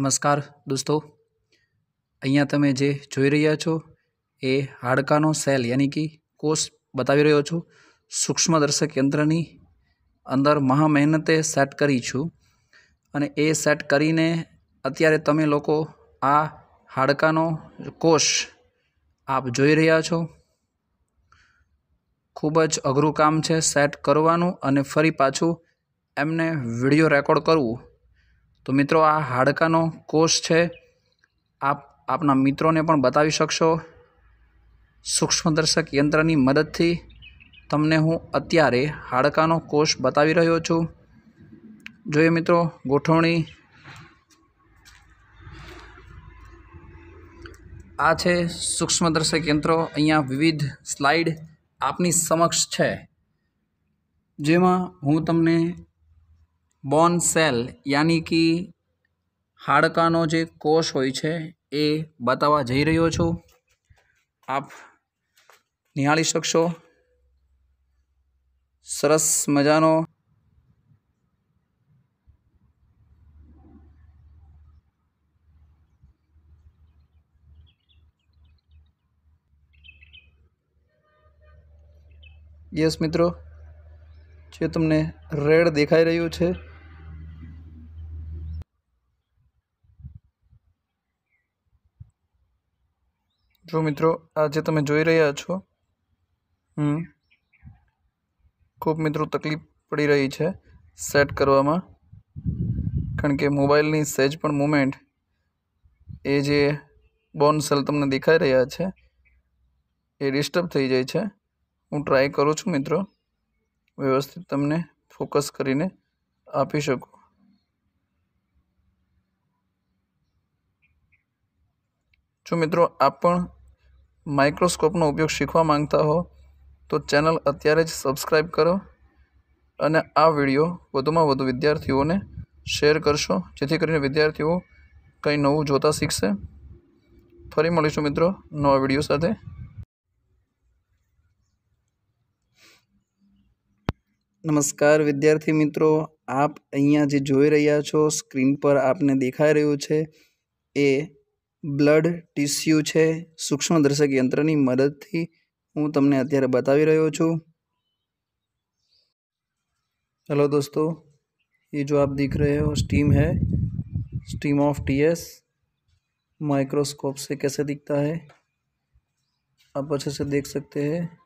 નમસ્કાર દોસ્તો અહીંયા તમે જે જોઈ રહ્યા છો એ હાડકાનો સેલ યાની કે કોષ બતાવી રહ્યો છું સૂક્ષ્મદર્શક યંત્રની અંદર મહા મહેનતે સેટ કરી છું અને એ સેટ કરીને અત્યારે તમે લોકો આ હાડકાનો કોષ આપ જોઈ રહ્યા છો ખૂબ જ અઘરું કામ છે સેટ કરવાનું અને ફરી પાછું એમને વિડીયો રેકોર્ડ કરવું તો મિત્રો આ હાડકાનો કોષ છે આપ આપના મિત્રોને પણ બતાવી શકશો સૂક્ષ્મદર્શક યંત્રની મદદથી તમને હું અત્યારે હાડકાનો કોષ બતાવી રહ્યો છું જોઈએ મિત્રો ગોઠવણી આ છે સૂક્ષ્મદર્શક યંત્રો અહીંયા વિવિધ સ્લાઇડ આપની સમક્ષ છે જેમાં હું તમને બોન સેલ યાની કે હાડકાનો જે કોષ હોય છે એ બતાવવા જઈ રહ્યો છું આપ નિહાળી શકશો સરસ મજાનો યસ મિત્રો જે તમને રેડ દેખાઈ રહ્યું છે જો મિત્રો આજે તમે જોઈ રહ્યા છો હમ ખૂબ મિત્રો તકલીફ પડી રહી છે સેટ કરવામાં કારણ કે મોબાઈલની સેજ પણ મુમેન્ટ એ જે બોન સેલ તમને દેખાઈ રહ્યા છે એ ડિસ્ટર્બ થઈ જાય છે હું ટ્રાય કરું છું મિત્રો વ્યવસ્થિત તમને ફોકસ કરીને આપી શકું જો મિત્રો આપ પણ માઇક્રોસ્કોપનો ઉપયોગ શીખવા માંગતા હો તો ચેનલ અત્યારે જ સબસ્ક્રાઇબ કરો અને આ વિડીયો વધુમાં વધુ વિદ્યાર્થીઓને શેર કરશો જેથી કરીને વિદ્યાર્થીઓ કંઈ નવું જોતા શીખશે ફરી મળીશું મિત્રો નવા વિડીયો સાથે નમસ્કાર વિદ્યાર્થી મિત્રો આપ અહીંયા જે જોઈ રહ્યા છો સ્ક્રીન પર આપને દેખાઈ રહ્યું છે એ ब्लड બ્લડ ટીસ્યુ यंत्र की मदद थी हूँ तमने अत्य बता रो छु हेलो दोस्तों ये जो आप देख रहे हो स्टीम है स्टीम ऑफ टीएस माइक्रोस्कोप से कैसे दिखता है आप अच्छे से देख सकते हैं